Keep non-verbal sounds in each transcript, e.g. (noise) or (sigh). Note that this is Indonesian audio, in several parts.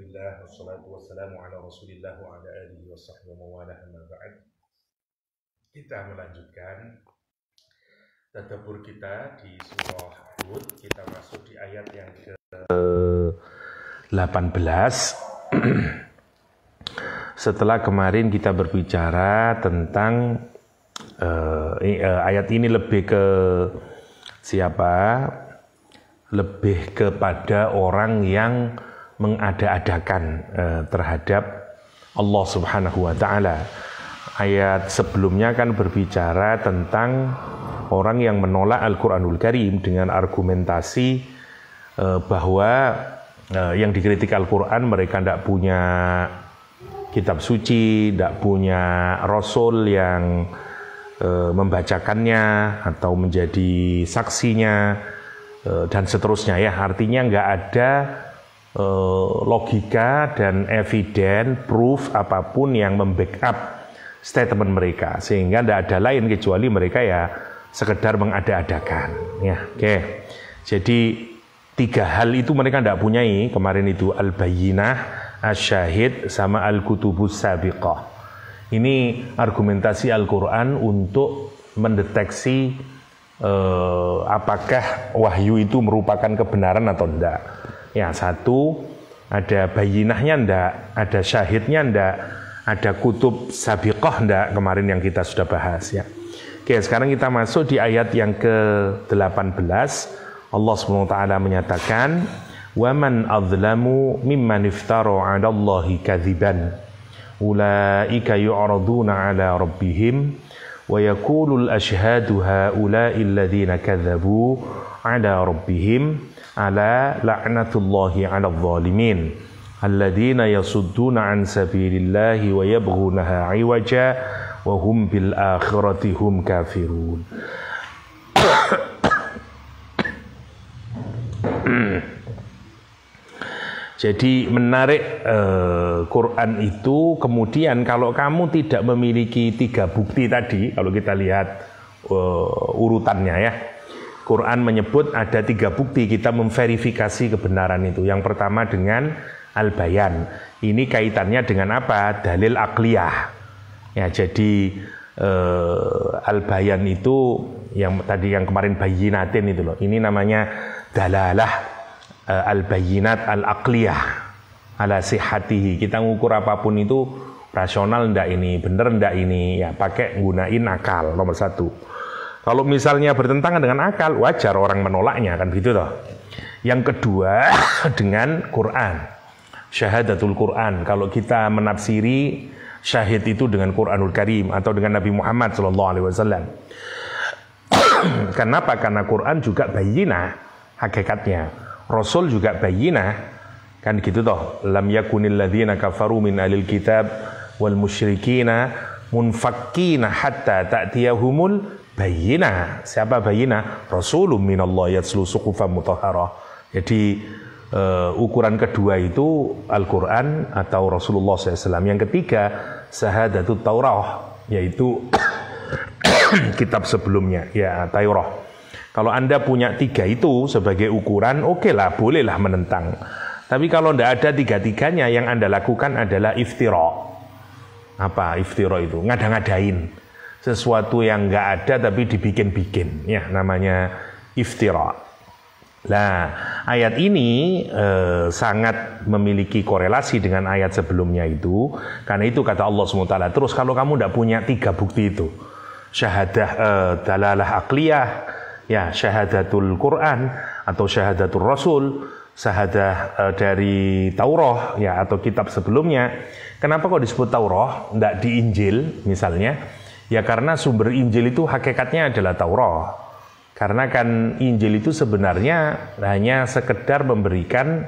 Alhamdulillah wassalatu wassalamu ala rasulillah wa ala alihi wa sahbihi wa amma ba'd kita melanjutkan tadabur kita di surah Hud kita masuk di ayat yang ke 18 (clears throat) setelah kemarin kita berbicara tentang uh, uh, ayat ini lebih ke siapa lebih kepada orang yang mengada-adakan eh, terhadap Allah Subhanahu wa taala. Ayat sebelumnya kan berbicara tentang orang yang menolak Al-Qur'anul Karim dengan argumentasi eh, bahwa eh, yang dikritik Al-Qur'an mereka tidak punya kitab suci, tidak punya rasul yang eh, membacakannya atau menjadi saksinya eh, dan seterusnya ya. Artinya nggak ada Eh, logika dan eviden, proof apapun yang membackup statement mereka sehingga tidak ada lain kecuali mereka ya sekedar mengada-adakan ya oke okay. jadi tiga hal itu mereka tidak punyai kemarin itu al bayinah asyahid sama al kutubus sabiqah ini argumentasi Al-Quran untuk mendeteksi eh, apakah wahyu itu merupakan kebenaran atau tidak Ya satu, ada bayinahnya ndak, ada syahidnya ndak, ada kutub sabiqah ndak kemarin yang kita sudah bahas ya. Oke, sekarang kita masuk di ayat yang ke-18. Allah Subhanahu wa taala menyatakan, "Wa man adzlamu mimman iftara 'ala Allahi kadziban." Ulaika yu'raduna 'ala rabbihim wa yaqulu al-ashhadu haula'i alladhina kadzabu 'ala rabbihim ala la'natullahi ala zalimin alladhina yasudduna an sabilillahi wa yabghunaha 'iwaja wa hum bil akhirati hum kafirun Jadi menarik eh, Quran itu kemudian kalau kamu tidak memiliki tiga bukti tadi kalau kita lihat eh, urutannya ya Quran menyebut ada tiga bukti kita memverifikasi kebenaran itu. Yang pertama dengan al-bayan. Ini kaitannya dengan apa? Dalil akliyah. Ya, jadi eh, al-bayan itu yang tadi yang kemarin bayinatin itu loh. Ini namanya dalalah eh, al-bayinat al-akliyah ala sihatihi. Kita ngukur apapun itu rasional ndak ini, bener ndak ini, ya pakai gunain akal nomor satu. Kalau misalnya bertentangan dengan akal, wajar orang menolaknya kan begitu toh. Yang kedua (coughs) dengan Quran. Syahadatul Quran. Kalau kita menafsiri syahid itu dengan Quranul Karim atau dengan Nabi Muhammad sallallahu alaihi wasallam. (coughs) Kenapa? Karena Quran juga bayina hakikatnya. Rasul juga bayina kan gitu toh. Lam yakunil ladzina kafaru min alil kitab wal musyrikina munfakkina hatta ta'tiyahumul bayina. Siapa bayina? Rasulun minallah yatslu suqufan mutahhara Jadi uh, ukuran kedua itu Al-Qur'an atau Rasulullah SAW. Yang ketiga syahadatut taurah yaitu (coughs) kitab sebelumnya ya Taurah. Kalau Anda punya tiga itu sebagai ukuran, oke okay lah, bolehlah menentang. Tapi kalau tidak ada tiga-tiganya, yang Anda lakukan adalah iftiro. Apa iftiro itu? Ngada-ngadain sesuatu yang nggak ada tapi dibikin-bikin ya namanya iftira nah ayat ini eh, sangat memiliki korelasi dengan ayat sebelumnya itu karena itu kata Allah SWT terus kalau kamu tidak punya tiga bukti itu syahadah eh, dalalah akliyah ya syahadatul Quran atau syahadatul Rasul syahadah eh, dari Taurah ya atau kitab sebelumnya kenapa kok disebut Taurah tidak di Injil misalnya Ya karena sumber Injil itu hakikatnya adalah Taurat. Karena kan Injil itu sebenarnya hanya sekedar memberikan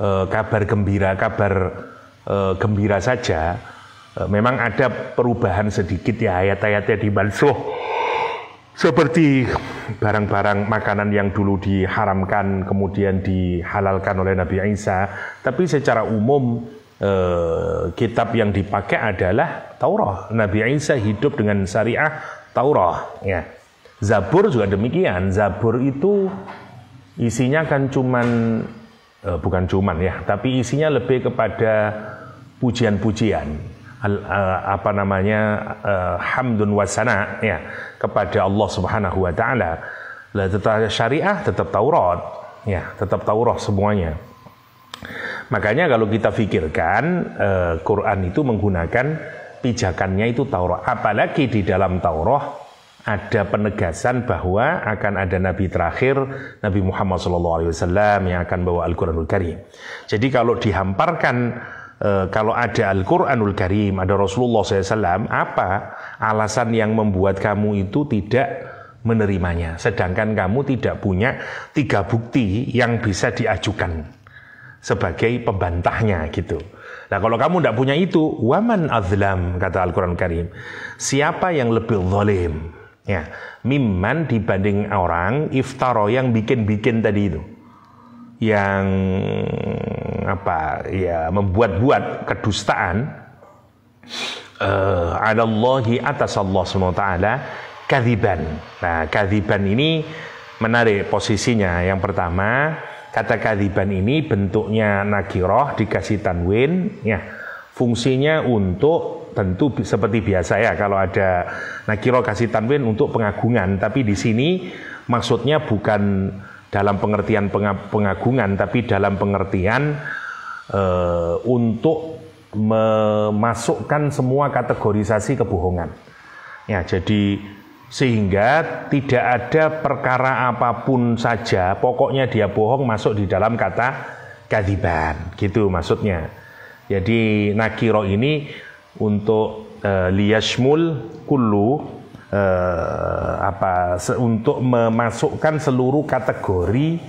e, kabar gembira, kabar e, gembira saja. E, memang ada perubahan sedikit ya ayat-ayatnya di dimansuh. Seperti barang-barang makanan yang dulu diharamkan kemudian dihalalkan oleh Nabi Isa, tapi secara umum Eh, kitab yang dipakai adalah Taurat. Nabi Isa hidup dengan syariah Taurat. Ya. Zabur juga demikian. Zabur itu isinya kan cuman eh, bukan cuman ya, tapi isinya lebih kepada pujian-pujian. Eh, apa namanya uh, hamdun wasana ya kepada Allah Subhanahu wa taala. Lah tetap syariah tetap Taurat. Ya, tetap Taurat semuanya. Makanya kalau kita pikirkan eh, Quran itu menggunakan pijakannya itu Taurat. Apalagi di dalam Taurat ada penegasan bahwa akan ada nabi terakhir Nabi Muhammad SAW yang akan bawa Al-Qur'anul Karim. Jadi kalau dihamparkan e, kalau ada Al-Qur'anul Karim, ada Rasulullah SAW, apa alasan yang membuat kamu itu tidak menerimanya sedangkan kamu tidak punya tiga bukti yang bisa diajukan sebagai pembantahnya gitu. Nah kalau kamu tidak punya itu, waman azlam kata Al-Quran Karim. Siapa yang lebih zalim? Ya, miman dibanding orang iftaro yang bikin-bikin tadi itu. Yang apa ya membuat-buat kedustaan uh, alallahi atas Allah SWT kadiban. Nah, kadiban ini menarik posisinya. Yang pertama, Kata kadiban ini bentuknya nakiroh dikasih tanwin, ya fungsinya untuk tentu seperti biasa ya kalau ada nakiroh kasih tanwin untuk pengagungan, tapi di sini maksudnya bukan dalam pengertian pengagungan, tapi dalam pengertian e, untuk memasukkan semua kategorisasi kebohongan. Ya, jadi sehingga tidak ada perkara apapun saja pokoknya dia bohong masuk di dalam kata kadiban gitu maksudnya jadi nakiro ini untuk e, liyashmul kullu e, apa se, untuk memasukkan seluruh kategori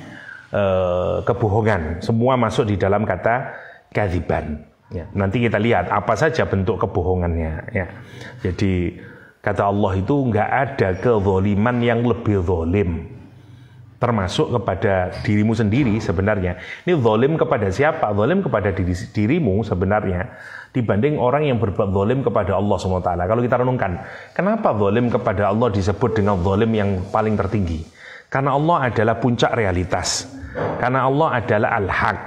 e, kebohongan semua masuk di dalam kata kadiban ya, nanti kita lihat apa saja bentuk kebohongannya ya jadi Kata Allah itu nggak ada kezoliman yang lebih zolim. Termasuk kepada dirimu sendiri sebenarnya. Ini zolim kepada siapa? Zolim kepada diri, dirimu sebenarnya. Dibanding orang yang berbuat zolim kepada Allah SWT. Kalau kita renungkan, kenapa zolim kepada Allah disebut dengan zolim yang paling tertinggi? Karena Allah adalah puncak realitas. Karena Allah adalah al-haq.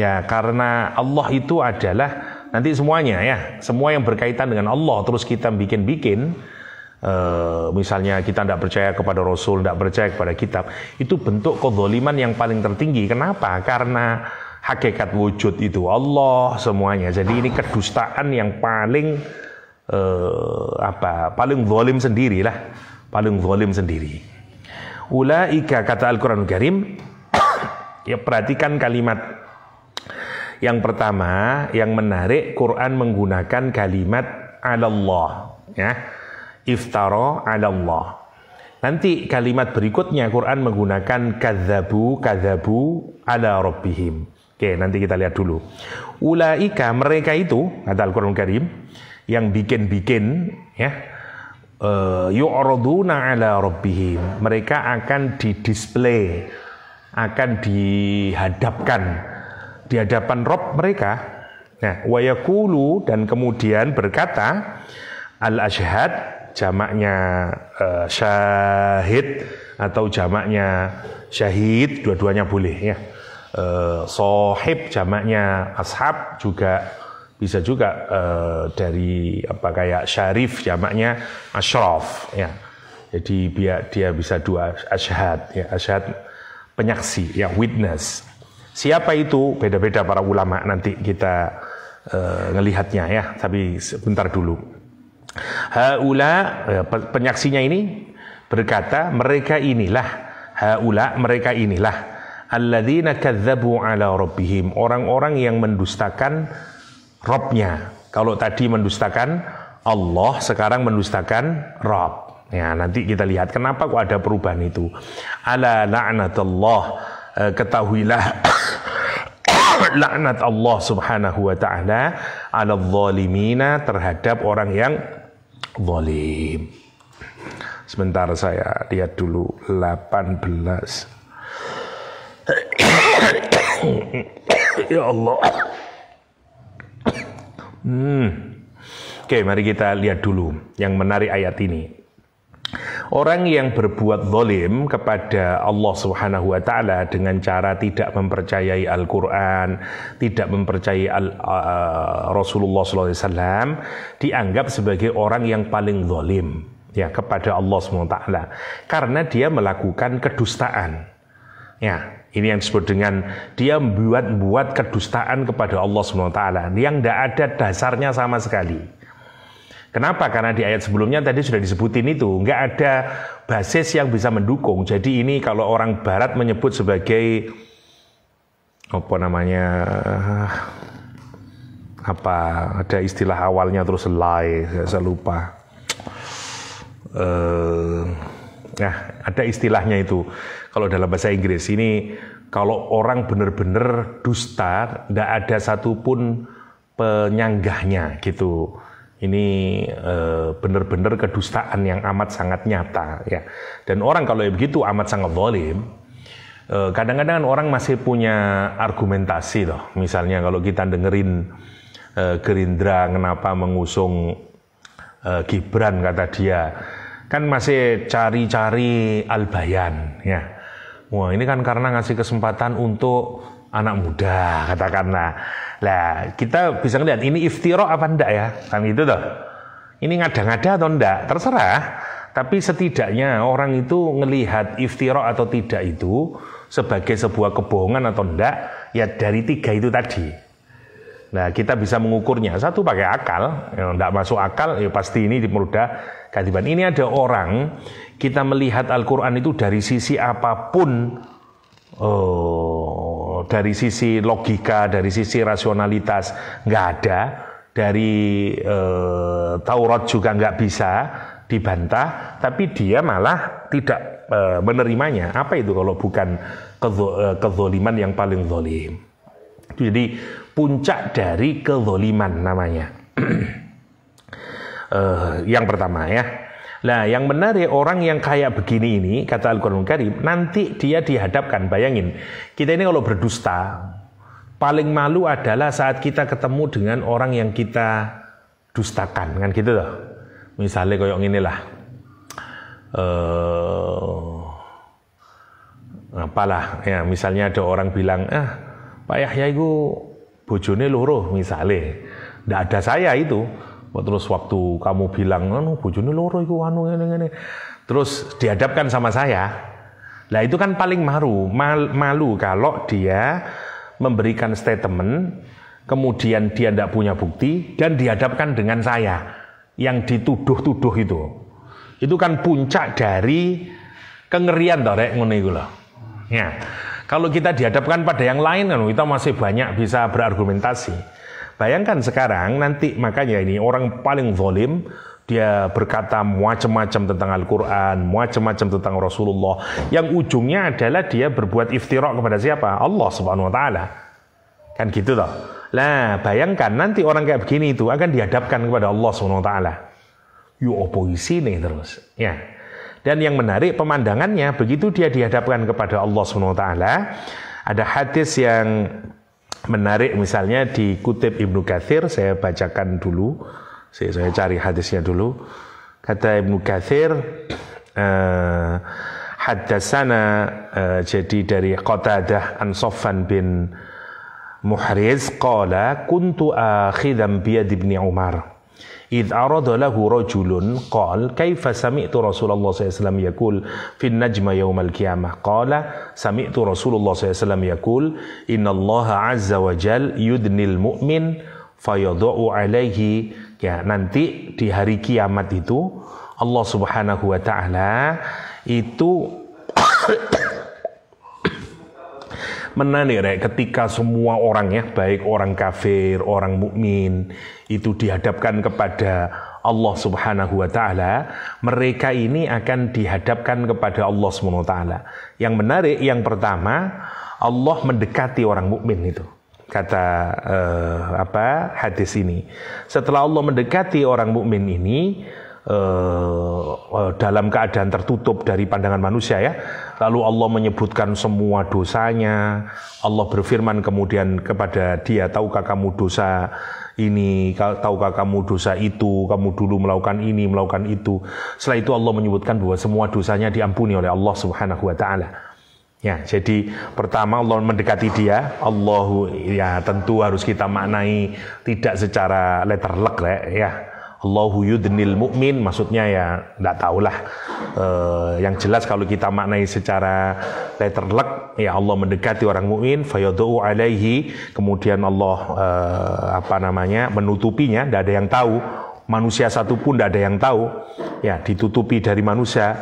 Ya, karena Allah itu adalah nanti semuanya ya, semua yang berkaitan dengan Allah terus kita bikin-bikin, uh, misalnya kita tidak percaya kepada Rasul, tidak percaya kepada Kitab, itu bentuk kezoliman yang paling tertinggi. Kenapa? Karena hakikat wujud itu Allah semuanya. Jadi ini kedustaan yang paling uh, apa? Paling zolim lah, paling zolim sendiri. Ulaika kata Al-Quran Karim, (coughs) ya perhatikan kalimat yang pertama, yang menarik Quran menggunakan kalimat Allah, ya. Iftara Allah. Nanti kalimat berikutnya Quran menggunakan kadzabu kadzabu ala rabbihim. Oke, nanti kita lihat dulu. Ulaika mereka itu kata Al-Qur'an Karim yang bikin-bikin ya uh, yu'raduna ala rabbihim. Mereka akan didisplay, akan dihadapkan di hadapan Rob mereka. Nah, wayakulu dan kemudian berkata al ashhad jamaknya uh, syahid atau jamaknya syahid dua-duanya boleh ya. Uh, eh, sohib jamaknya ashab juga bisa juga uh, dari apa kayak syarif jamaknya ashraf ya. Jadi biar dia bisa dua ashhad ya ashhad penyaksi ya witness Siapa itu? Beda-beda para ulama nanti kita uh, ngelihatnya ya. Tapi sebentar dulu. Haula eh, penyaksinya ini berkata mereka inilah haula mereka inilah alladzina kadzabu ala rabbihim orang-orang yang mendustakan Robnya kalau tadi mendustakan Allah sekarang mendustakan Rob ya nanti kita lihat kenapa kok ada perubahan itu ala la'natullah Eh, ketahuilah (coughs) laknat Allah Subhanahu wa taala ala zalimina terhadap orang yang zalim. Sebentar saya lihat dulu 18. (coughs) ya Allah. Hmm. Oke, mari kita lihat dulu yang menarik ayat ini. Orang yang berbuat zalim kepada Allah Subhanahu wa taala dengan cara tidak mempercayai Al-Qur'an, tidak mempercayai Al, uh, uh, Rasulullah SAW dianggap sebagai orang yang paling zalim ya kepada Allah SWT karena dia melakukan kedustaan. Ya, ini yang disebut dengan dia membuat-buat kedustaan kepada Allah SWT yang tidak ada dasarnya sama sekali. Kenapa? Karena di ayat sebelumnya tadi sudah disebutin itu, nggak ada basis yang bisa mendukung. Jadi ini kalau orang Barat menyebut sebagai apa namanya apa ada istilah awalnya terus lie saya lupa uh, nah ada istilahnya itu kalau dalam bahasa Inggris ini kalau orang benar-benar dusta tidak ada satupun penyanggahnya gitu ini eh, benar-benar kedustaan yang amat sangat nyata ya. Dan orang kalau begitu amat sangat zalim. Eh, kadang-kadang orang masih punya argumentasi loh. Misalnya kalau kita dengerin eh, Gerindra kenapa mengusung Gibran kata dia kan masih cari-cari albayan ya. Wah ini kan karena ngasih kesempatan untuk anak muda katakanlah. Lah kita bisa ngeliat ini iftiro apa ndak ya kan itu tuh, Ini ngada-ngada atau ndak, terserah. Tapi setidaknya orang itu ngelihat iftiro atau tidak itu sebagai sebuah kebohongan atau ndak, ya dari tiga itu tadi. Nah kita bisa mengukurnya satu pakai akal, ya, ndak masuk akal ya pasti ini di muda. kadiban. Ini ada orang kita melihat Al-Quran itu dari sisi apapun oh, dari sisi logika, dari sisi rasionalitas nggak ada, dari e, Taurat juga nggak bisa dibantah, tapi dia malah tidak e, menerimanya. Apa itu kalau bukan eh, kezoliman yang paling zolim? Jadi puncak dari kezoliman namanya. (clears throat) yang pertama ya. Nah, yang menarik orang yang kayak begini ini, kata Al-Quran Karim, nanti dia dihadapkan. Bayangin, kita ini kalau berdusta, paling malu adalah saat kita ketemu dengan orang yang kita dustakan. Kan gitu loh. Misalnya kayak inilah. Uh, eh, apalah, ya misalnya ada orang bilang, ah Pak Yahya itu bojone loro misalnya. Tidak ada saya itu. Terus waktu kamu bilang, anu bojone loro iku anu ngene-ngene. Terus dihadapkan sama saya. Nah, itu kan paling malu, malu kalau dia memberikan statement kemudian dia tidak punya bukti dan dihadapkan dengan saya yang dituduh-tuduh itu. Itu kan puncak dari kengerian toh rek ngono loh. Ya. Kalau kita dihadapkan pada yang lain anu, kita masih banyak bisa berargumentasi. Bayangkan sekarang nanti makanya ini orang paling zolim dia berkata macam-macam tentang Al-Quran, macam-macam tentang Rasulullah, yang ujungnya adalah dia berbuat iftirak kepada siapa? Allah Subhanahu Wa Taala. Kan gitu toh. Nah, bayangkan nanti orang kayak begini itu akan dihadapkan kepada Allah Subhanahu Wa Taala. You oppose ini terus, ya. Dan yang menarik pemandangannya begitu dia dihadapkan kepada Allah Subhanahu Wa Taala, ada hadis yang menarik misalnya dikutip Ibnu Kathir saya bacakan dulu saya, saya cari hadisnya dulu kata Ibnu Kathir uh, eh, hadasana uh, eh, jadi dari Qatadah an Sofan bin Muhriz qala kuntu akhidan biyad ibni Umar id arada lahu rajulun qal kaifa sami'tu Rasulullah SAW yakul fin najma yaumal qiyamah qala sami'tu Rasulullah SAW yakul innallaha azza wa jal yudnil mu'min fayadu'u alaihi ya nanti di hari kiamat itu Allah Subhanahu wa taala itu menarik Rek, ketika semua orang ya baik orang kafir, orang mukmin itu dihadapkan kepada Allah Subhanahu wa taala, mereka ini akan dihadapkan kepada Allah Subhanahu wa taala. Yang menarik yang pertama, Allah mendekati orang mukmin itu. Kata eh, apa hadis ini. Setelah Allah mendekati orang mukmin ini, Eh, eh, dalam keadaan tertutup dari pandangan manusia ya. Lalu Allah menyebutkan semua dosanya. Allah berfirman kemudian kepada dia, tahukah kamu dosa ini, tahukah kamu dosa itu, kamu dulu melakukan ini, melakukan itu. Setelah itu Allah menyebutkan bahwa semua dosanya diampuni oleh Allah Subhanahu wa taala. Ya, jadi pertama Allah mendekati dia, Allahu ya tentu harus kita maknai tidak secara letter lek ya. Allahu yudnil mu'min maksudnya ya tidak tahulah e, yang jelas kalau kita maknai secara letter luck ya Allah mendekati orang mukmin fayadhu alaihi kemudian Allah e, apa namanya menutupinya tidak ada yang tahu manusia satu pun tidak ada yang tahu ya ditutupi dari manusia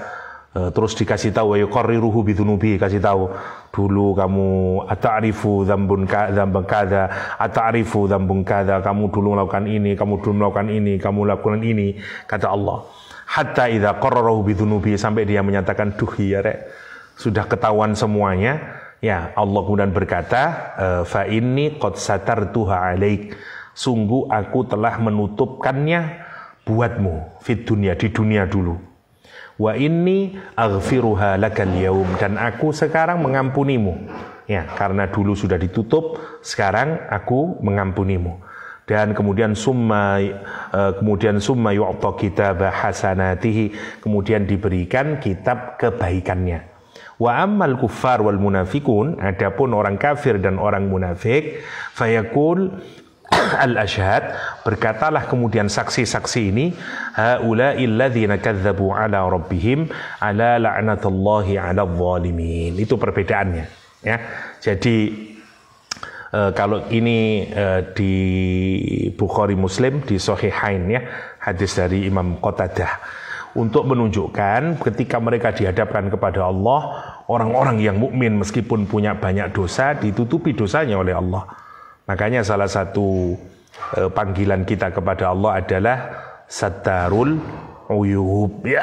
eh, terus dikasih tahu ayo ruhu bidunubi kasih tahu dulu kamu atarifu zambun zambun kada atarifu zambun kada kamu dulu melakukan ini kamu dulu melakukan ini kamu lakukan ini kata Allah hatta idza qarrarahu bidzunubi sampai dia menyatakan duh ya rek sudah ketahuan semuanya ya Allah kemudian berkata e, fa ini inni satar tuha alaik sungguh aku telah menutupkannya buatmu fit dunia di dunia dulu wa inni aghfiruha lakal yaum dan aku sekarang mengampunimu ya karena dulu sudah ditutup sekarang aku mengampunimu dan kemudian summa e, kemudian summa yu'ta kitab hasanatihi kemudian diberikan kitab kebaikannya wa ammal kuffar wal munafikun adapun orang kafir dan orang munafik fayakul (coughs) al-ashhad berkatalah kemudian saksi-saksi ini haula illadzina kadzabu ala rabbihim ala la'natullahi ala zalimin itu perbedaannya ya jadi e, kalau ini e, di Bukhari Muslim di Sahihain ya hadis dari Imam Qatadah untuk menunjukkan ketika mereka dihadapkan kepada Allah orang-orang yang mukmin meskipun punya banyak dosa ditutupi dosanya oleh Allah Makanya salah satu uh, panggilan kita kepada Allah adalah sadarul uyub (coughs) ya.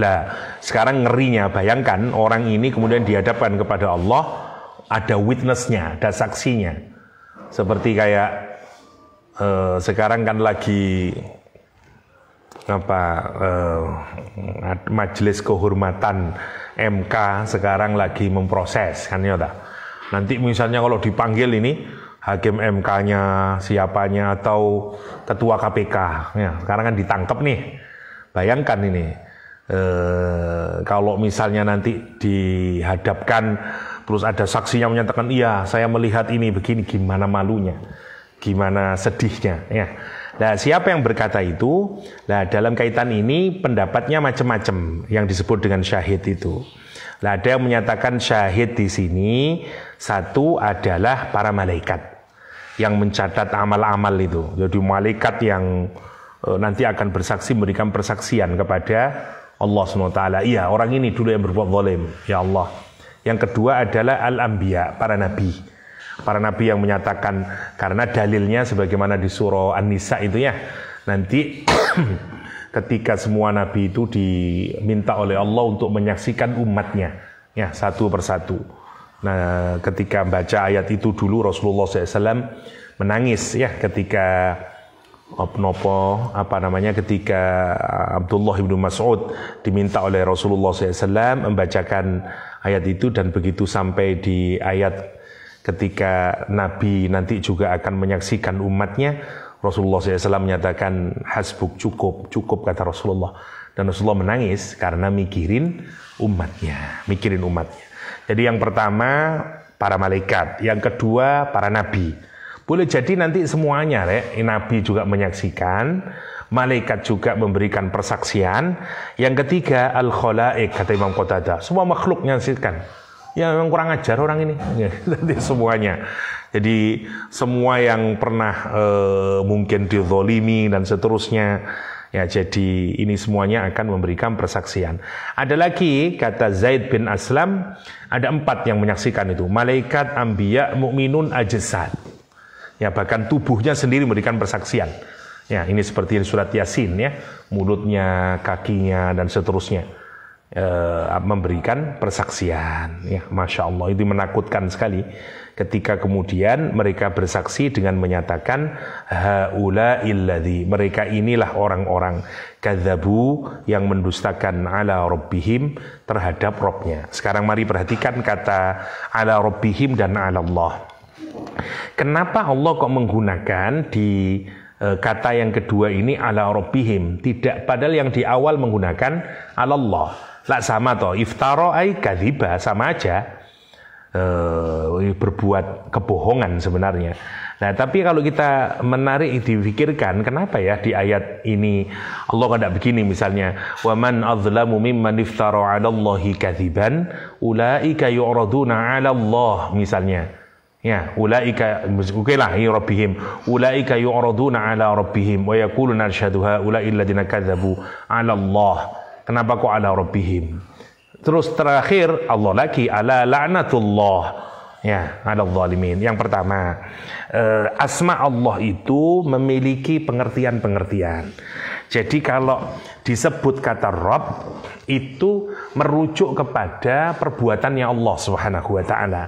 Nah, sekarang ngerinya bayangkan orang ini kemudian dihadapkan kepada Allah ada witnessnya, ada saksinya. Seperti kayak uh, sekarang kan lagi apa eh, majelis kehormatan MK sekarang lagi memproses kan ya Nanti misalnya kalau dipanggil ini hakim MK-nya siapanya atau ketua KPK ya sekarang kan ditangkap nih. Bayangkan ini eh, kalau misalnya nanti dihadapkan terus ada saksinya menyatakan iya saya melihat ini begini gimana malunya, gimana sedihnya ya. Nah, siapa yang berkata itu? Nah, dalam kaitan ini pendapatnya macam-macam yang disebut dengan syahid itu. Nah, ada yang menyatakan syahid di sini satu adalah para malaikat yang mencatat amal-amal itu. Jadi malaikat yang e, nanti akan bersaksi memberikan persaksian kepada Allah SWT. Iya, orang ini dulu yang berbuat zalim. Ya Allah. Yang kedua adalah al-anbiya, para nabi para nabi yang menyatakan karena dalilnya sebagaimana di surah An-Nisa itu ya nanti (clears throat) ketika semua nabi itu diminta oleh Allah untuk menyaksikan umatnya ya satu persatu. Nah, ketika baca ayat itu dulu Rasulullah SAW menangis ya ketika Opnopo oh, apa namanya ketika Abdullah ibnu Mas'ud diminta oleh Rasulullah SAW membacakan ayat itu dan begitu sampai di ayat ketika Nabi nanti juga akan menyaksikan umatnya, Rasulullah SAW menyatakan hasbuk cukup, cukup kata Rasulullah. Dan Rasulullah menangis karena mikirin umatnya, mikirin umatnya. Jadi yang pertama para malaikat, yang kedua para nabi. Boleh jadi nanti semuanya, rek, nabi juga menyaksikan, malaikat juga memberikan persaksian. Yang ketiga al khalaik kata Imam Qatadah, semua makhluk menyaksikan ya memang kurang ajar orang ini jadi iya. (laughs) semuanya jadi semua yang pernah e, mungkin dizolimi dan seterusnya ya jadi ini semuanya akan memberikan persaksian ada lagi kata Zaid bin Aslam ada empat yang menyaksikan itu malaikat ambiya mukminun Ajesat. ya bahkan tubuhnya sendiri memberikan persaksian ya ini seperti surat yasin ya mulutnya kakinya dan seterusnya uh, memberikan persaksian. Ya, masya Allah itu menakutkan sekali ketika kemudian mereka bersaksi dengan menyatakan haula illadhi mereka inilah orang-orang kadzabu yang mendustakan ala rabbihim terhadap robnya sekarang mari perhatikan kata ala rabbihim dan ala Allah kenapa Allah kok menggunakan di eh, kata yang kedua ini ala rabbihim tidak padahal yang di awal menggunakan ala Allah lah sama toh, iftaro ay kadiba sama aja e, berbuat kebohongan sebenarnya. Nah, tapi kalau kita menarik dipikirkan kenapa ya di ayat ini Allah kada begini misalnya, "Wa man adzlamu mimman iftaro 'ala Allahi kadiban ulaika yu'raduna 'ala Allah" misalnya. Ya, ulaika muzukilah ya rabbihim, ulaika yu'raduna 'ala rabbihim wa yaquluna ha ha'ula'i alladziina kadzabu 'ala Allah. Kenapa kok ala rabbihim? Terus terakhir Allah lagi ala la'natullah. Ya, ala zalimin. Yang pertama, uh, asma Allah itu memiliki pengertian-pengertian. Jadi kalau disebut kata Rob itu merujuk kepada perbuatannya Allah Subhanahu wa taala.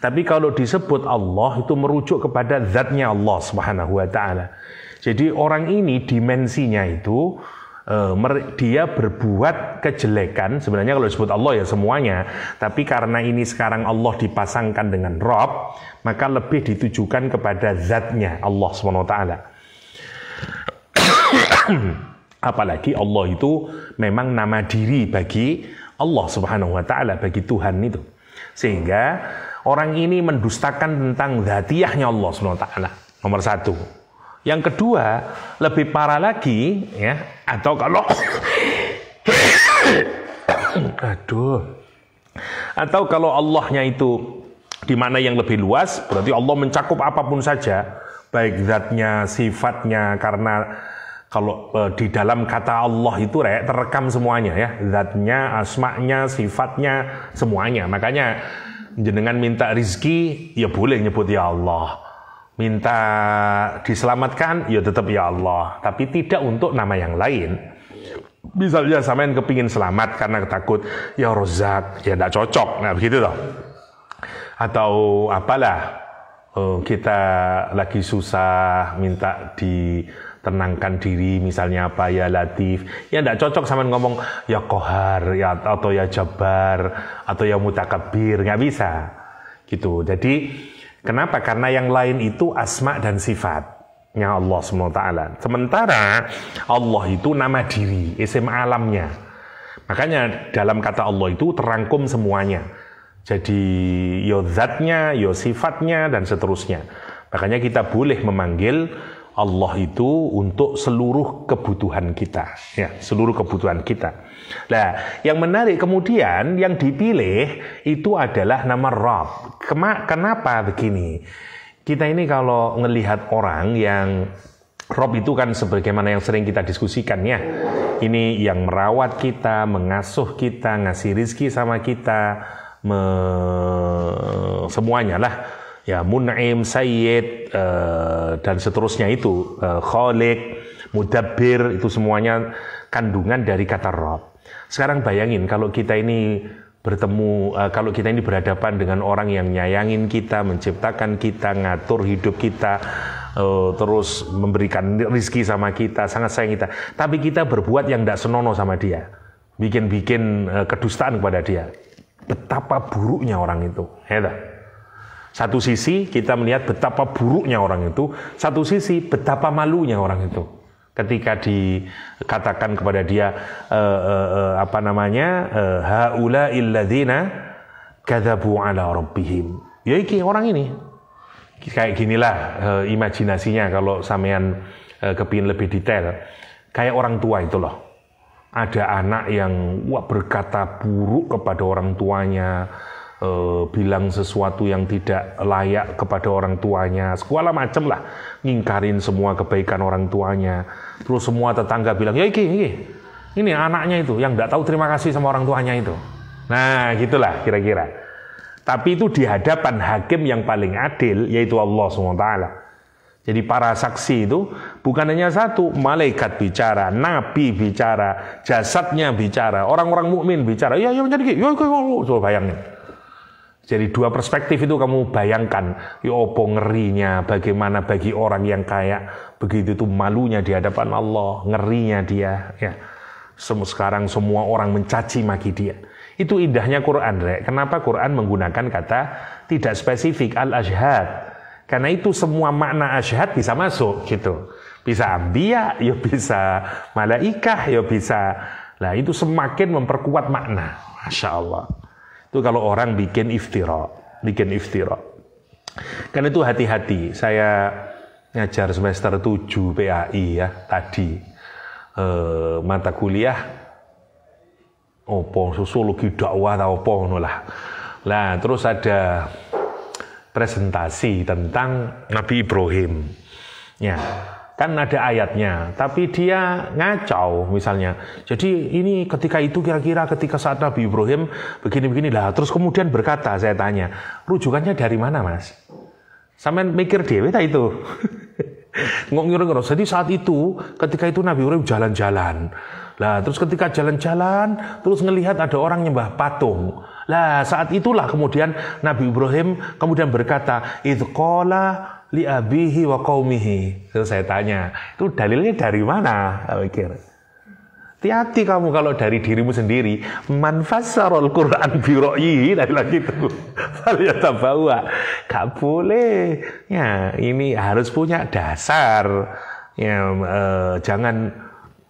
Tapi kalau disebut Allah itu merujuk kepada zatnya Allah Subhanahu wa taala. Jadi orang ini dimensinya itu Eh, dia berbuat kejelekan sebenarnya kalau disebut Allah ya semuanya tapi karena ini sekarang Allah dipasangkan dengan Rob maka lebih ditujukan kepada zatnya Allah swt (coughs) apalagi Allah itu memang nama diri bagi Allah Swt. bagi Tuhan itu sehingga orang ini mendustakan tentang zatiahnya Allah swt nomor satu yang kedua, lebih parah lagi ya, atau kalau aduh. Atau kalau Allahnya itu di mana yang lebih luas, berarti Allah mencakup apapun saja, baik zatnya, sifatnya karena kalau e, di dalam kata Allah itu rekam terekam semuanya ya, zatnya, asmaknya, sifatnya, semuanya. Makanya jenengan minta rizki ya boleh nyebut ya Allah minta diselamatkan ya tetap ya Allah tapi tidak untuk nama yang lain misalnya yang kepingin selamat karena takut ya rozak ya tidak cocok nah begitu toh atau apalah eh, kita lagi susah minta di tenangkan diri misalnya apa ya latif ya tidak cocok sama ngomong ya kohar ya atau ya jabar atau ya mutakabir nggak bisa gitu jadi Kenapa? Karena yang lain itu asma dan sifat. sifatnya Allah SWT. Sementara Allah itu nama diri, isim alamnya. Makanya dalam kata Allah itu terangkum semuanya. Jadi yo zatnya, yo sifatnya, dan seterusnya. Makanya kita boleh memanggil Allah itu untuk seluruh kebutuhan kita, ya, seluruh kebutuhan kita. Nah, yang menarik kemudian yang dipilih itu adalah nama Rob. Kenapa begini? Kita ini kalau ngelihat orang yang Rob itu kan sebagaimana yang sering kita diskusikan ya. Ini yang merawat kita, mengasuh kita, ngasih rizki sama kita, me... semuanya lah ya Mun'im, Sayyid uh, dan seterusnya itu uh, eh, Khalik, Mudabbir itu semuanya kandungan dari kata Rob. Sekarang bayangin kalau kita ini bertemu uh, kalau kita ini berhadapan dengan orang yang nyayangin kita, menciptakan kita, ngatur hidup kita, uh, terus memberikan rizki sama kita, sangat sayang kita. Tapi kita berbuat yang tidak senono sama dia, bikin-bikin uh, kedustaan kepada dia. Betapa buruknya orang itu, ya satu sisi kita melihat betapa buruknya orang itu, satu sisi betapa malunya orang itu. Ketika dikatakan kepada dia e, e, e, apa namanya haula illadzina kadzabu ala rabbihim. Ya iki orang ini. Kayak ginilah e, imajinasinya kalau sampean e, kepin lebih detail. Kayak orang tua itu loh. Ada anak yang wah berkata buruk kepada orang tuanya, e, bilang sesuatu yang tidak layak kepada orang tuanya, segala macam lah, ngingkarin semua kebaikan orang tuanya, terus semua tetangga bilang ya iki iki, ini anaknya itu yang tidak tahu terima kasih sama orang tuanya itu, nah gitulah kira-kira. Tapi itu di hadapan hakim yang paling adil yaitu Allah swt. Jadi para saksi itu bukan hanya satu, malaikat bicara, nabi bicara, jasadnya bicara, orang-orang mukmin bicara. Ya, ya jadi gitu. Ya, ya, ya, ya. ya, ya, jadi dua perspektif itu kamu bayangkan, ya opo ngerinya, bagaimana bagi orang yang kaya, begitu itu malunya di hadapan Allah, ngerinya dia, ya. Semua sekarang semua orang mencaci maki dia. Itu indahnya Quran, Rek. Kenapa Quran menggunakan kata tidak spesifik al-ashhad? Karena itu semua makna ashhad bisa masuk gitu. Bisa ambia, ya bisa malaikah, ya bisa. Nah, itu semakin memperkuat makna. Masya Allah. Itu kalau orang bikin iftira, bikin iftira. Karena itu hati-hati. Saya ngajar semester 7 PAI ya tadi. E, mata kuliah opo sosiologi dakwah atau opo ngono lah. Lah terus ada presentasi tentang Nabi Ibrahim. Ya, kan ada ayatnya, tapi dia ngacau misalnya. Jadi ini ketika itu kira-kira ketika saat Nabi Ibrahim begini-begini lah, terus kemudian berkata saya tanya, rujukannya dari mana mas? Sampai mikir dewe tak itu? (laughs) ngok Jadi saat itu, ketika itu Nabi Ibrahim jalan-jalan. Lah, terus ketika jalan-jalan, terus ngelihat ada orang nyembah patung. Lah, saat itulah kemudian Nabi Ibrahim kemudian berkata, itu kola li abihi wa qaumihi. Terus saya tanya, itu dalilnya dari mana? Saya pikir. Hati-hati kamu kalau dari dirimu sendiri. Man fassarul Quran bi (laughs) dari lagi itu. (laughs) Faliyata bawa. gak boleh. Ya, ini harus punya dasar. Ya, eh, jangan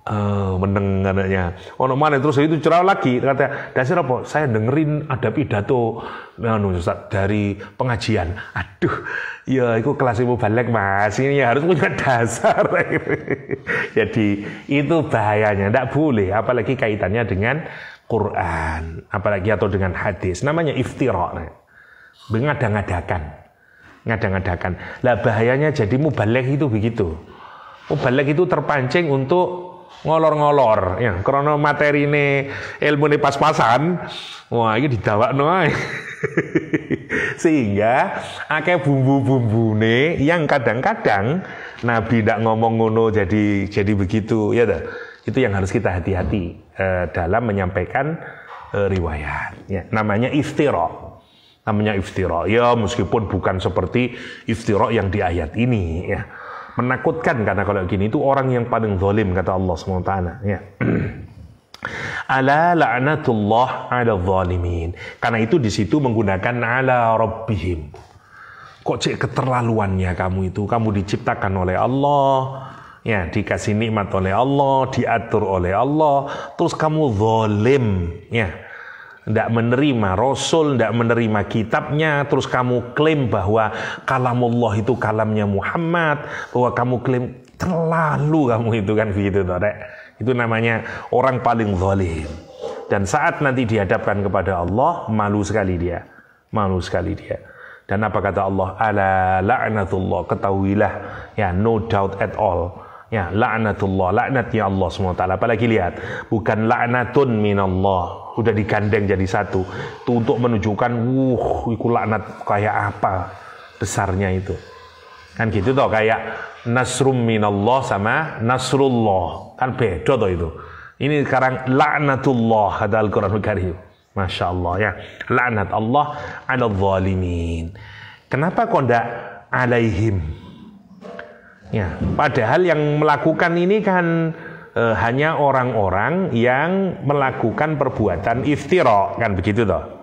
Eh, mendengarnya. oh katanya. Ono mana terus itu cerah lagi kata dasar apa? Saya dengerin ada pidato anu Ustaz dari pengajian. Aduh, ya itu kelas ibu balik Mas. Ini harus punya (laughs) dasar. Jadi itu bahayanya. Tidak boleh apalagi kaitannya dengan Quran, apalagi atau dengan hadis. Namanya iftira. Mengada-ngadakan. Ngada-ngadakan. Lah bahayanya jadi mubalek itu begitu. Mubalek itu terpancing untuk ngolor-ngolor ya karena ilmu ini pas-pasan wah ini didawak noai (laughs) sehingga ake bumbu-bumbune bumbu yang kadang-kadang nabi tidak ngomong ngono jadi jadi begitu ya dah. itu yang harus kita hati-hati eh, dalam menyampaikan eh, riwayat ya namanya istiro, namanya iftirah ya meskipun bukan seperti iftirah yang di ayat ini ya menakutkan karena kalau gini itu orang yang paling zalim kata Allah SWT ya (clears throat) ala la'natullah ala zalimin karena itu di situ menggunakan ala rabbihim kok cek keterlaluannya kamu itu kamu diciptakan oleh Allah ya dikasih nikmat oleh Allah diatur oleh Allah terus kamu zalim ya tidak menerima Rasul, tidak menerima kitabnya, terus kamu klaim bahwa kalamullah itu kalamnya Muhammad, bahwa kamu klaim terlalu kamu itu kan begitu, Rek. Itu namanya orang paling zalim. Dan saat nanti dihadapkan kepada Allah, malu sekali dia. Malu sekali dia. Dan apa kata Allah? Ala la'natullah, ketahuilah. Ya, no doubt at all Ya, laknatullah, laknatnya Allah SWT. Apalagi lihat, bukan laknatun minallah. sudah digandeng jadi satu. Itu untuk menunjukkan, wuh, itu laknat kayak apa besarnya itu. Kan gitu toh, kayak nasrum minallah sama nasrullah. Kan beda toh itu. Ini sekarang laknatullah ada Al-Quran Karim. Masya Allah ya. Laknat Allah ala zalimin. Kenapa kok ndak alaihim? Ya, padahal yang melakukan ini kan e, hanya orang-orang yang melakukan perbuatan iftiro, kan begitu toh.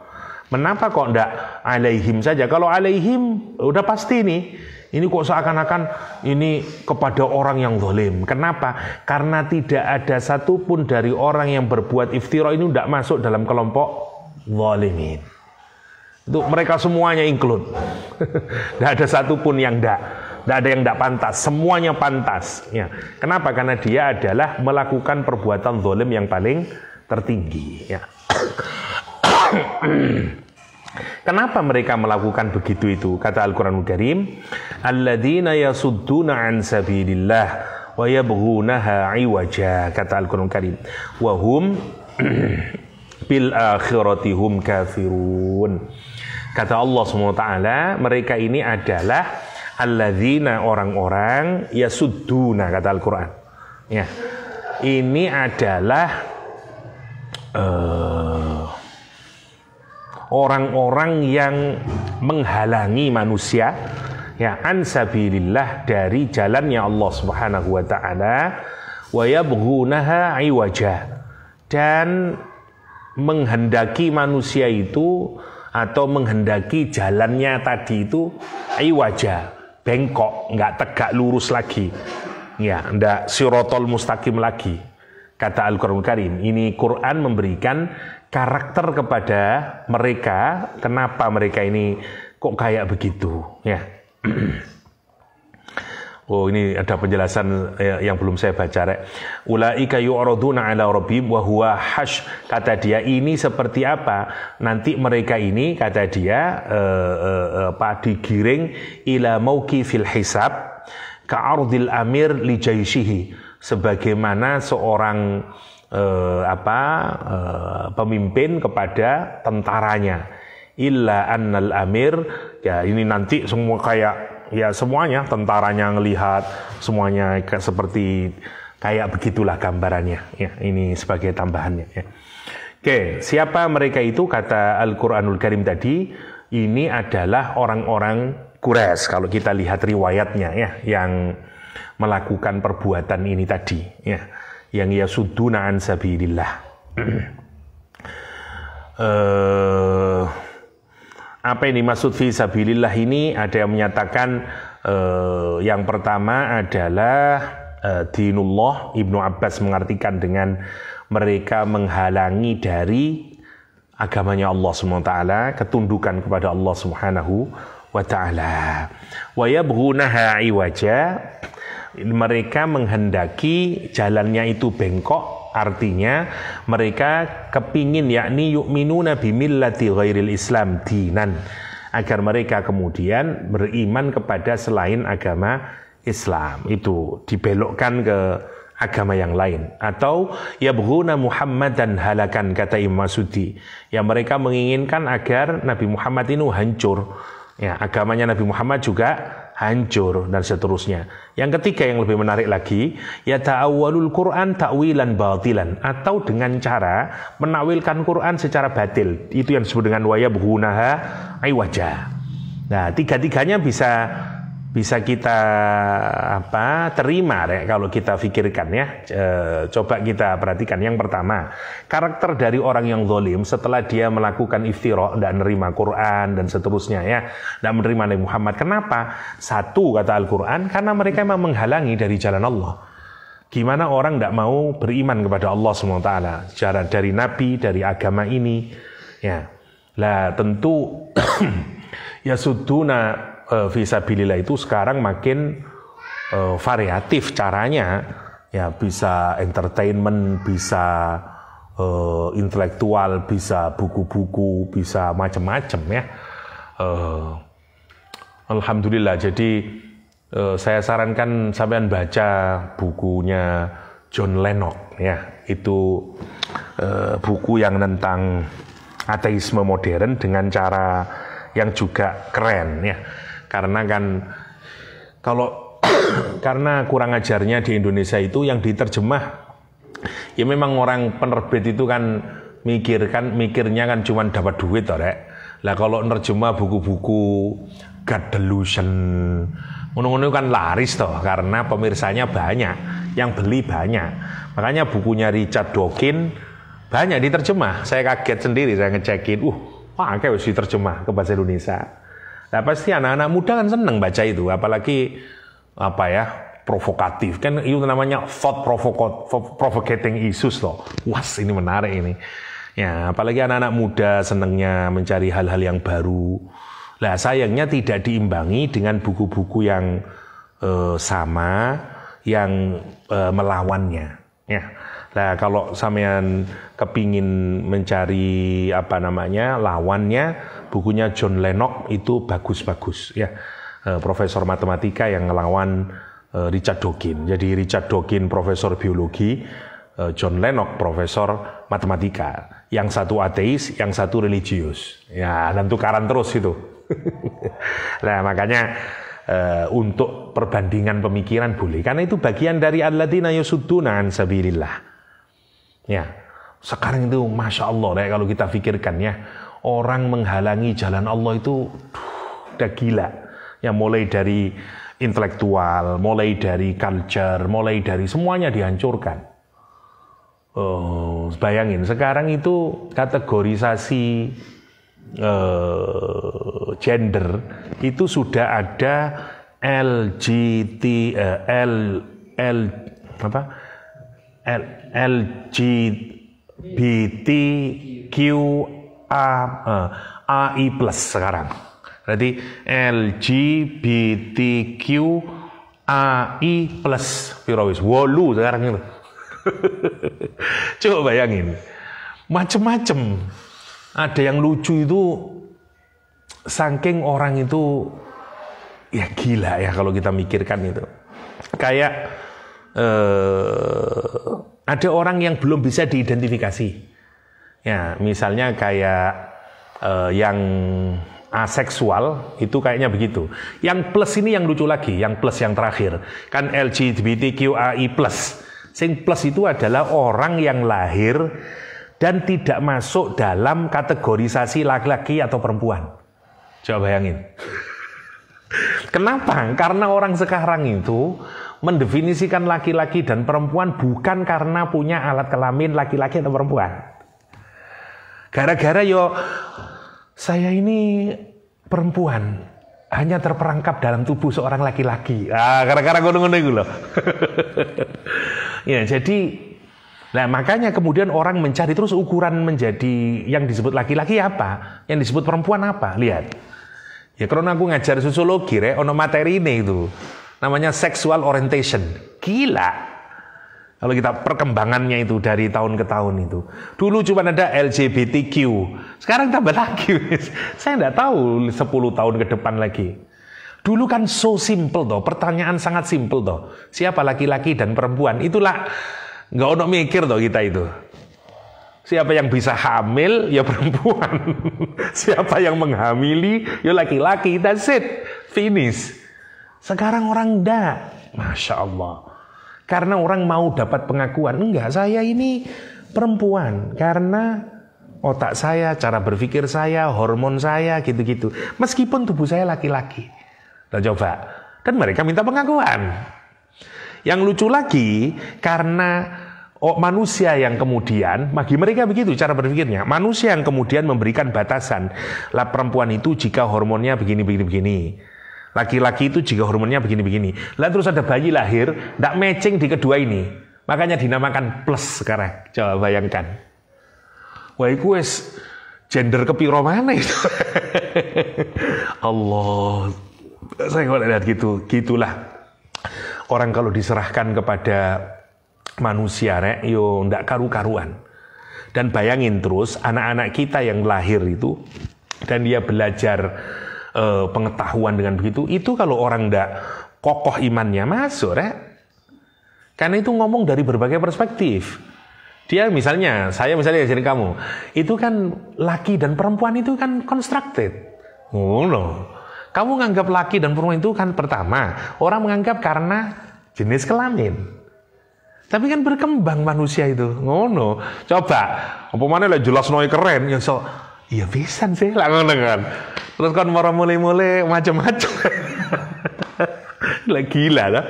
Menapa kok tidak alaihim saja? Kalau alaihim udah pasti nih. Ini kok seakan-akan ini kepada orang yang zalim. Kenapa? Karena tidak ada satupun dari orang yang berbuat iftiro ini tidak masuk dalam kelompok zalimin. Itu mereka semuanya include. Tidak (laughs) ada satupun yang tidak. Tidak ada yang tidak pantas, semuanya pantas. Ya. Kenapa? Karena dia adalah melakukan perbuatan zolim yang paling tertinggi. Ya. (coughs) Kenapa mereka melakukan begitu itu? Kata Al-Quranul Karim, Alladzina yasudduna an sabidillah wa yabghunaha iwaja. Kata Al-Quranul Karim, Wahum (coughs) bil akhiratihum kafirun. Kata Allah SWT, mereka ini adalah alladzina orang-orang yasudduna kata Al-Qur'an. Ya. Ini adalah orang eh, orang-orang yang menghalangi manusia ya ansabilillah dari jalannya Allah Subhanahu wa taala wa yabghunaha iwaja dan menghendaki manusia itu atau menghendaki jalannya tadi itu iwaja bengkok, nggak tegak lurus lagi. Ya, ndak sirotol mustaqim lagi. Kata Al-Quran Karim, ini Quran memberikan karakter kepada mereka, kenapa mereka ini kok kayak begitu, ya. (clears throat) Oh ini ada penjelasan eh, yang belum saya baca rek. Ulaika yu'raduna ala rabbihim wa huwa hash. Kata dia ini seperti apa? Nanti mereka ini kata dia eh, eh, eh apa digiring ila mauqifil hisab ka'ardil amir li jaishihi. Sebagaimana seorang eh, apa eh, pemimpin kepada tentaranya. Illa annal amir ya ini nanti semua kayak ya semuanya tentaranya ngelihat semuanya seperti kayak begitulah gambarannya ya ini sebagai tambahannya ya. Oke, siapa mereka itu kata Al-Qur'anul Karim tadi ini adalah orang-orang Quraisy kalau kita lihat riwayatnya ya yang melakukan perbuatan ini tadi ya yang ya sudunaan sabilillah. (clears throat) eh uh, apa yang dimaksud visabilillah ini ada yang menyatakan eh, yang pertama adalah eh, dinullah Ibnu Abbas mengartikan dengan mereka menghalangi dari agamanya Allah SWT ketundukan kepada Allah Subhanahu wa taala wa yabghunaha iwaja mereka menghendaki jalannya itu bengkok Artinya mereka kepingin yakni yu'minuna bimillati ghairil Islam dinan agar mereka kemudian beriman kepada selain agama Islam itu dibelokkan ke agama yang lain atau ya Muhammad dan halakan kata Imam Masudi ya mereka menginginkan agar Nabi Muhammad ini hancur ya agamanya Nabi Muhammad juga hancur dan seterusnya yang ketiga yang lebih menarik lagi, ya ta'awwalul Quran ta'wilan batilan atau dengan cara menawilkan Quran secara batil. Itu yang disebut dengan waya buhunaha aiwaja. Nah, tiga-tiganya bisa bisa kita apa terima ya, kalau kita pikirkan ya e, coba kita perhatikan yang pertama karakter dari orang yang zalim setelah dia melakukan iftiro dan menerima Quran dan seterusnya ya dan menerima Nabi Muhammad kenapa satu kata Al Quran karena mereka memang menghalangi dari jalan Allah gimana orang tidak mau beriman kepada Allah swt jalan dari Nabi dari agama ini ya lah tentu (clears throat) ya suduna uh, visabilillah itu sekarang makin uh, variatif caranya ya bisa entertainment bisa uh, intelektual bisa buku-buku bisa macam-macam ya uh, alhamdulillah jadi uh, saya sarankan sampean baca bukunya John Lennox ya itu uh, buku yang tentang ateisme modern dengan cara yang juga keren ya karena kan kalau (coughs) karena kurang ajarnya di Indonesia itu yang diterjemah ya memang orang penerbit itu kan mikir kan mikirnya kan cuma dapat duit rek. Lah kalau nerjemah buku-buku God Delusion ngono-ngono kan laris toh karena pemirsanya banyak, yang beli banyak. Makanya bukunya Richard Dawkins banyak diterjemah. Saya kaget sendiri saya ngecekin, uh, wah kayak wis diterjemah ke bahasa Indonesia. Nah pasti anak-anak muda kan senang baca itu, apalagi apa ya provokatif kan itu namanya thought provocating issues loh. Was ini menarik ini. Ya apalagi anak-anak muda senangnya mencari hal-hal yang baru. Lah sayangnya tidak diimbangi dengan buku-buku yang uh, sama yang uh, melawannya. Ya Nah, kalau sampean kepingin mencari apa namanya lawannya, bukunya John Lennox itu bagus-bagus ya. Eh, profesor matematika yang ngelawan eh, Richard Dawkins. Jadi Richard Dawkins profesor biologi, eh, John Lennox profesor matematika. Yang satu ateis, yang satu religius. Ya, dan tukaran terus itu. (laughs) nah, makanya Uh, untuk perbandingan pemikiran boleh karena itu bagian dari alladzina yasudduna an sabilillah Ya, sekarang itu masya Allah, ya, kalau kita pikirkan ya, orang menghalangi jalan Allah itu duh, udah gila. Ya mulai dari intelektual, mulai dari culture, mulai dari semuanya dihancurkan. Oh, bayangin sekarang itu kategorisasi uh, gender itu sudah ada LGBT uh, eh, L L apa L, A eh, A I plus sekarang. Berarti L G B T Q A I plus pirawis. Wolu sekarang itu. (laughs) Coba bayangin. Macem-macem. Ada yang lucu itu saking orang itu ya gila ya kalau kita mikirkan itu. Kayak eh, ada orang yang belum bisa diidentifikasi. Ya, misalnya kayak eh, yang aseksual itu kayaknya begitu. Yang plus ini yang lucu lagi, yang plus yang terakhir. Kan plus. Sing plus itu adalah orang yang lahir dan tidak masuk dalam kategorisasi laki-laki atau perempuan. Coba bayangin. Kenapa? Karena orang sekarang itu mendefinisikan laki-laki dan perempuan bukan karena punya alat kelamin laki-laki atau perempuan. Gara-gara yo saya ini perempuan hanya terperangkap dalam tubuh seorang laki-laki. Ah, gara-gara ngono-ngono itu loh. (laughs) ya, jadi Nah, makanya kemudian orang mencari terus ukuran menjadi yang disebut laki-laki apa, yang disebut perempuan apa. Lihat. Ya karena aku ngajar sosiologi re ono materi ini itu. Namanya sexual orientation. Gila. Kalau kita perkembangannya itu dari tahun ke tahun itu. Dulu cuma ada LGBTQ. Sekarang tambah lagi. Saya nggak tahu 10 tahun ke depan lagi. Dulu kan so simple toh, pertanyaan sangat simple toh. Siapa laki-laki dan perempuan? Itulah nggak ono mikir toh kita itu. Siapa yang bisa hamil, ya perempuan. (laughs) Siapa yang menghamili, ya laki-laki. That's it. Finish. Sekarang orang dah. Masya Allah. Karena orang mau dapat pengakuan. Enggak, saya ini perempuan. Karena otak saya, cara berpikir saya, hormon saya, gitu-gitu. Meskipun tubuh saya laki-laki. Nah, coba. Dan mereka minta pengakuan. Yang lucu lagi, karena Oh, manusia yang kemudian, bagi mereka begitu cara berpikirnya, manusia yang kemudian memberikan batasan. Lah perempuan itu jika hormonnya begini begini begini. Laki-laki itu jika hormonnya begini begini. Lah terus ada bayi lahir, tidak matching di kedua ini. Makanya dinamakan plus sekarang. Coba bayangkan. Wah, itu es gender kepiro mana (laughs) itu? Allah. Saya kalau lihat gitu, gitulah. Orang kalau diserahkan kepada manusia rek yo ndak karu-karuan. Dan bayangin terus anak-anak kita yang lahir itu dan dia belajar uh, pengetahuan dengan begitu itu kalau orang ndak kokoh imannya masuk rek. Karena itu ngomong dari berbagai perspektif. Dia misalnya, saya misalnya sini kamu, itu kan laki dan perempuan itu kan constructed. Oh no. Kamu nganggap laki dan perempuan itu kan pertama, orang menganggap karena jenis kelamin. Tapi kan berkembang manusia itu, ngono. Coba, apa mana lah jelas noy keren, ya so, iya bisa sih, lah ngono kan. Terus kan mau mulai-mulai macam-macam. (laughs) lah gila lah.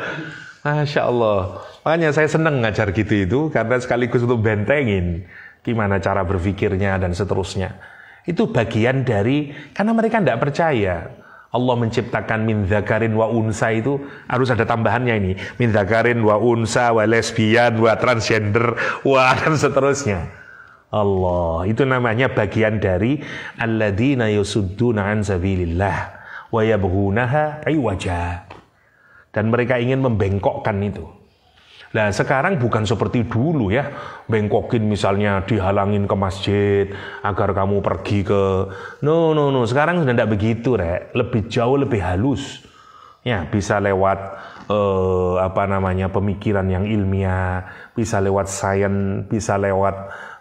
Masya Allah. Makanya saya seneng ngajar gitu itu, karena sekaligus itu bentengin gimana cara berpikirnya dan seterusnya. Itu bagian dari, karena mereka tidak percaya. Allah menciptakan min zakarin wa unsa itu harus ada tambahannya ini. Min zakarin wa unsa wa lesbian wa transgender wa (laughs) dan seterusnya. Allah itu namanya bagian dari alladzina yusudduna an sabilillah wa yabghunaha iwaja. Dan mereka ingin membengkokkan itu. Nah sekarang bukan seperti dulu ya, bengkokin misalnya dihalangin ke masjid agar kamu pergi ke, no no no, sekarang sudah tidak begitu rek, lebih jauh lebih halus, ya bisa lewat eh, apa namanya pemikiran yang ilmiah, bisa lewat sains, bisa lewat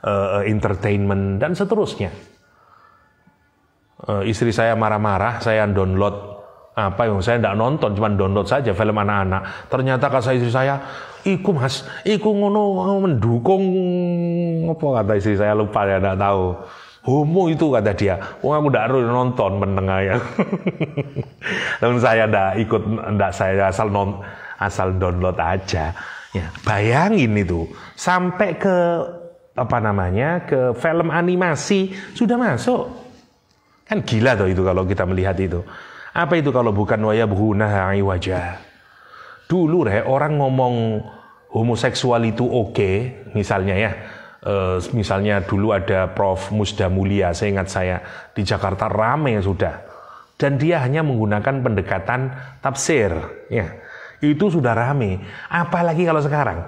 eh, eh, entertainment dan seterusnya. Eh, istri saya marah-marah, saya download apa yang saya tidak nonton cuma download saja film anak-anak ternyata kata istri saya ikut mas ikut ngono mendukung apa kata istri saya lupa ya tidak tahu homo itu kata dia wong aku tidak harus nonton menengah (laughs) ya namun saya tidak ikut tidak saya asal non asal download aja ya bayangin itu sampai ke apa namanya ke film animasi sudah masuk kan gila tuh itu kalau kita melihat itu apa itu kalau bukan wayabghunaha wajah? Dulu re orang ngomong homoseksual itu oke, okay, misalnya ya. E, misalnya dulu ada Prof. Musda Mulia, saya ingat saya di Jakarta ramai sudah. Dan dia hanya menggunakan pendekatan tafsir, ya. Itu sudah rame. Apalagi kalau sekarang.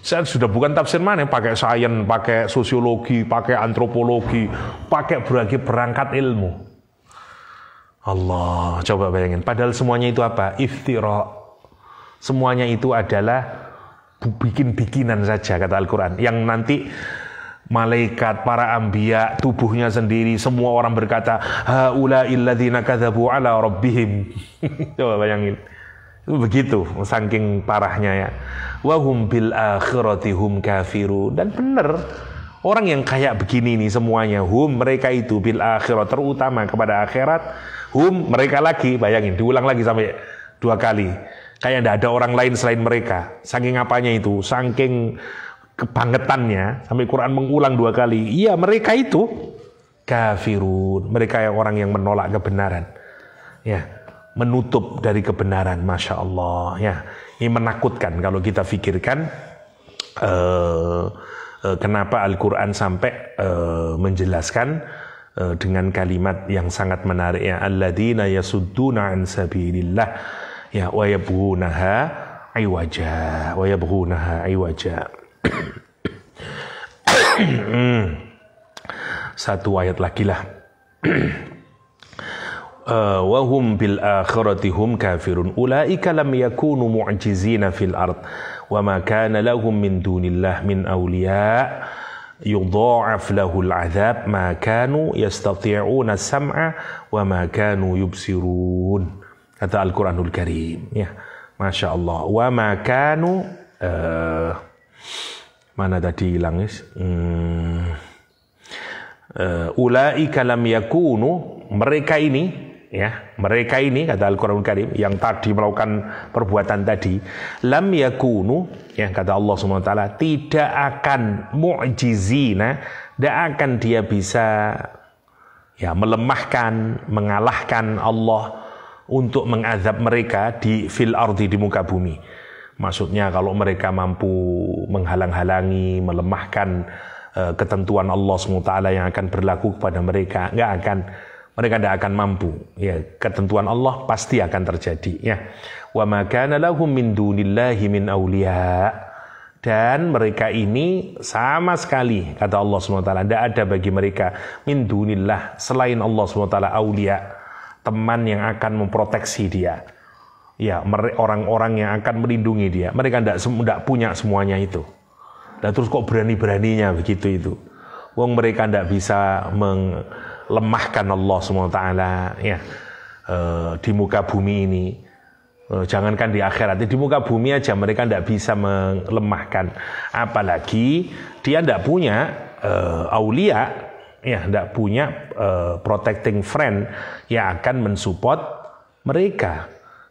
Saya sudah bukan tafsir mana, pakai sains, pakai sosiologi, pakai antropologi, pakai berbagai perangkat ilmu. Allah, coba bayangin. Padahal semuanya itu apa? Iftira. Semuanya itu adalah bikin-bikinan saja kata Al-Qur'an yang nanti malaikat, para ambia, tubuhnya sendiri, semua orang berkata, haula illadzina kadzabu ala rabbihim. (laughs) Coba bayangin. Begitu, saking parahnya ya. wa hum bil akhirati hum kafiru. Dan benar, orang yang kayak begini nih semuanya, hum mereka itu bil akhirat terutama kepada akhirat Hum mereka lagi, bayangin, diulang lagi sampai dua kali. Kayak tidak ada orang lain selain mereka. Saking apanya itu, saking kebangetannya, sampai Quran mengulang dua kali. Iya mereka itu kafirun, mereka yang orang yang menolak kebenaran. Ya, menutup dari kebenaran, masya Allah. Ya, ini menakutkan kalau kita pikirkan. Uh, eh, eh, kenapa Al-Quran sampai uh, menjelaskan Eh, dengan kalimat yang sangat menarik ya alladzina yasudduna an sabilillah ya wa yabghunaha aiwaja wa yabghunaha aiwaja (coughs) satu ayat lagi lah (coughs) eh, hum bil akhirati hum kafirun ulaika lam yakunu mu'jizina fil ard wa ma kana lahum min dunillah min awliya' يضاعف له العذاب ما كانوا يستطيعون السمع وما كانوا يبصرون هذا القرآن الكريم يا ما شاء الله وما كانوا uh, mana tadi hmm. آه، أولئك لم يكونوا uh, mereka ini ya mereka ini kata Al-Qur'an Karim yang tadi melakukan perbuatan tadi lam yakunu ya kata Allah Subhanahu taala tidak akan mu'jizina tidak akan dia bisa ya melemahkan mengalahkan Allah untuk mengazab mereka di fil ardi di muka bumi maksudnya kalau mereka mampu menghalang-halangi melemahkan eh, ketentuan Allah SWT yang akan berlaku kepada mereka nggak akan mereka tidak akan mampu. Ya, ketentuan Allah pasti akan terjadi. Ya, wa makana lahum min dunillahi min awliya. Dan mereka ini sama sekali kata Allah swt. Tidak ada bagi mereka min dunillah selain Allah swt awliya teman yang akan memproteksi dia. Ya, orang-orang yang akan melindungi dia. Mereka tidak tidak punya semuanya itu. Dan terus kok berani-beraninya begitu itu. Wong mereka tidak bisa meng, lemahkan Allah SWT ya eh, di muka bumi ini eh, jangankan di akhirat di muka bumi aja mereka tidak bisa melemahkan apalagi dia tidak punya uh, aulia ya tidak punya uh, protecting friend yang akan mensupport mereka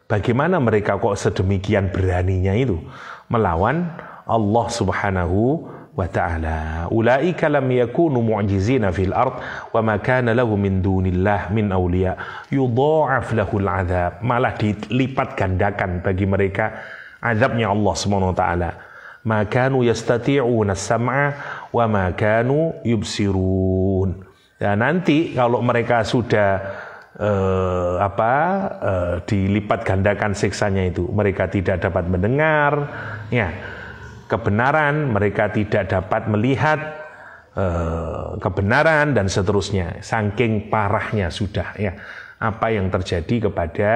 bagaimana mereka kok sedemikian beraninya itu melawan Allah Subhanahu wa ta'ala ulaika lam yakunu mu'jizina fil ard wa ma kana lahu min dunillah min awliya yudha'af lahu al'adzab malah dilipat gandakan bagi mereka azabnya Allah Subhanahu wa taala ma kanu yastati'una as sam'a wa ma kanu yubsirun dan nanti kalau mereka sudah uh, apa uh, dilipat gandakan siksanya itu mereka tidak dapat mendengar ya yeah kebenaran, mereka tidak dapat melihat eh, kebenaran dan seterusnya. Saking parahnya sudah ya apa yang terjadi kepada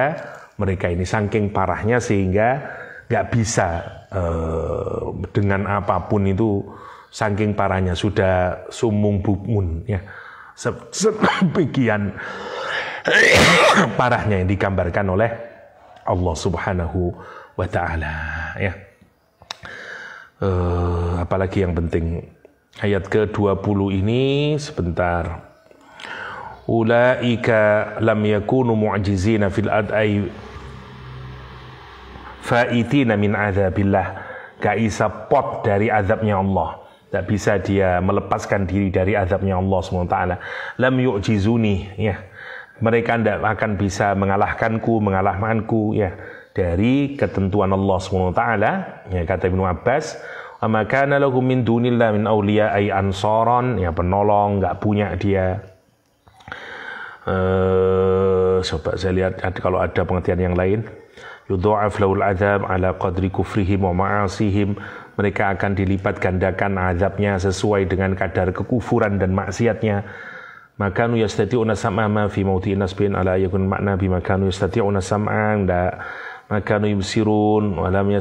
mereka ini saking parahnya sehingga nggak bisa eh, dengan apapun itu saking parahnya sudah sumung bukmun ya sebagian (coughs) parahnya yang digambarkan oleh Allah Subhanahu wa taala ya eh, apalagi yang penting ayat ke-20 ini sebentar ulaika lam yakunu mu'jizina fil adai faitina min azabillah gak bisa pot dari azabnya Allah gak bisa dia melepaskan diri dari azabnya Allah SWT lam yu'jizuni ya mereka tidak akan bisa mengalahkanku mengalahkanku ya dari ketentuan Allah SWT ya kata Ibnu Abbas maka lahum min dunillah min awliya ay ansoron ya penolong nggak punya dia uh, coba saya lihat ada, kalau ada pengertian yang lain yudhu'af lawul azab ala qadri kufrihim wa ma'asihim mereka akan dilipat gandakan azabnya sesuai dengan kadar kekufuran dan maksiatnya nu yastati'una sam'a ma fi mauti nasbin ala yakun makna makanu yastati'una sam'a makanu yubsirun wa lam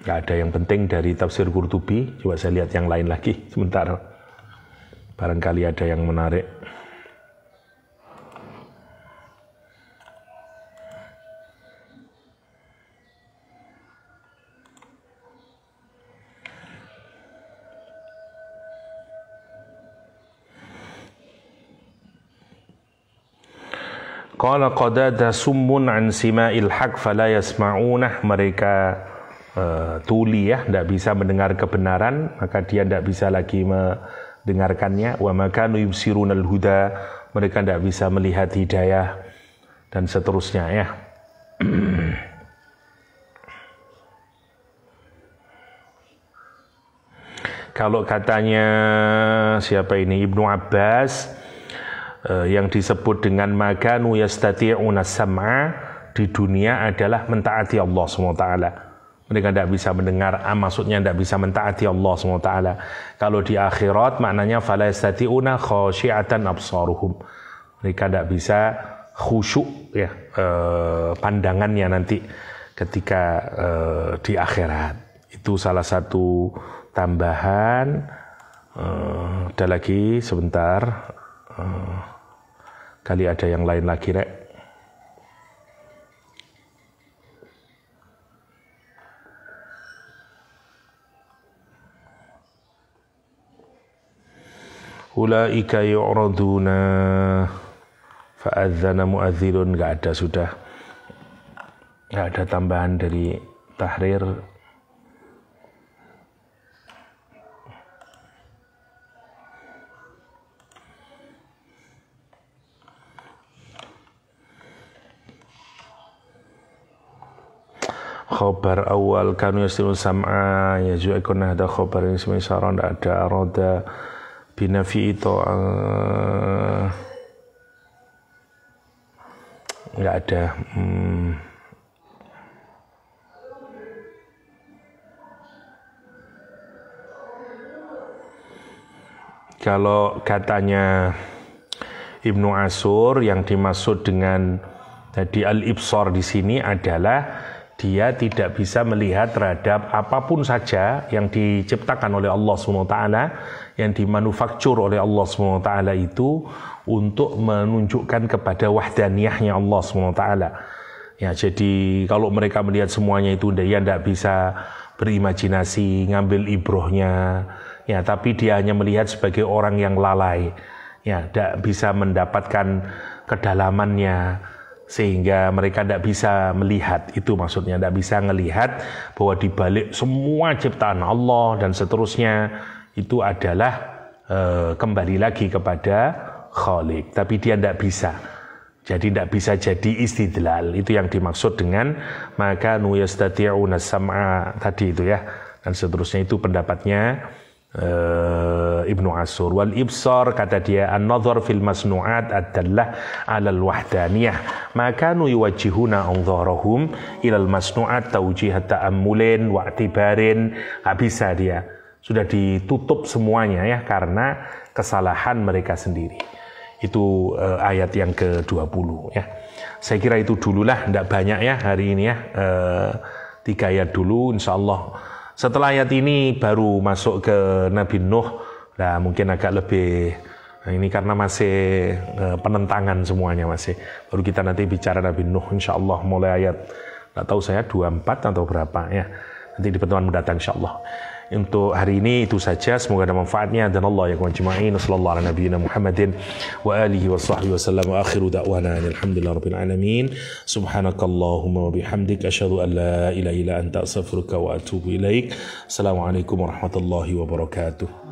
Gak ada yang penting dari tafsir Qurtubi. Coba saya lihat yang lain lagi sebentar. Barangkali ada yang menarik. Qala qadada summun an sima'il haq fala yasma'unah mereka uh, tuli ya tidak bisa mendengar kebenaran maka dia tidak bisa lagi mendengarkannya wa maka al huda mereka tidak bisa melihat hidayah dan seterusnya ya (clears throat) kalau katanya siapa ini Ibnu Abbas Eh, yang disebut dengan maganu yastati'una sam'a di dunia adalah mentaati Allah SWT. Mereka tidak bisa mendengar, ah, maksudnya tidak bisa mentaati Allah SWT. Kalau di akhirat maknanya fala yastati'una khosyi'atan absaruhum. Mereka tidak bisa khusyuk ya eh, pandangannya nanti ketika eh, di akhirat. Itu salah satu tambahan. Eh, ada lagi sebentar Eh, kali ada yang lain lagi rek ulaika yu'raduna fa'adzana mu'adzirun Gak ada sudah Gak ada tambahan dari tahrir khobar awal kanu yastimul sam'a ya juga ikon ada khobar yang semuanya tidak ada roda binafi itu enggak eh, ada hmm. kalau katanya Ibnu Asur yang dimaksud dengan tadi al-ibsor di sini adalah dia tidak bisa melihat terhadap apapun saja yang diciptakan oleh Allah SWT, yang dimanufaktur oleh Allah SWT itu untuk menunjukkan kepada wahdaniyahnya Allah SWT. Ya, jadi kalau mereka melihat semuanya itu, dia tidak bisa berimajinasi, ngambil ibrohnya, ya, tapi dia hanya melihat sebagai orang yang lalai, ya, tidak bisa mendapatkan kedalamannya, sehingga mereka tidak bisa melihat itu maksudnya tidak bisa melihat bahwa di balik semua ciptaan Allah dan seterusnya itu adalah e, kembali lagi kepada Khalik tapi dia tidak bisa jadi tidak bisa jadi istidlal itu yang dimaksud dengan maka nu sam'a tadi itu ya dan seterusnya itu pendapatnya uh, Ibnu Asur wal ibsar kata dia an-nazar fil masnu'at ad 'ala al-wahdaniyah maka yuwajjihuna anzarahum ila al-masnu'at tawjih ta'ammulin wa i'tibarin habisa dia sudah ditutup semuanya ya karena kesalahan mereka sendiri itu uh, ayat yang ke-20 ya saya kira itu dululah tidak banyak ya hari ini ya uh, tiga ayat dulu insyaallah Allah setelah ayat ini baru masuk ke Nabi Nuh. Nah, mungkin agak lebih nah ini karena masih eh, penentangan semuanya masih. Baru kita nanti bicara Nabi Nuh insya Allah mulai ayat nggak tahu saya 24 atau berapa ya. Nanti di pertemuan mendatang insya Allah. Untuk hari ini itu saja. Semoga ada manfaatnya dan Allah yakum ajma'in. Sallallahu ala nabiyina Muhammadin wa alihi wa sahbihi wa Wa akhiru da'wana alhamdulillah rabbil alamin. Subhanakallahumma wa bihamdik. Asyadu an la ilaha ila anta astaghfiruka wa atubu ilaik. Assalamualaikum warahmatullahi wabarakatuh.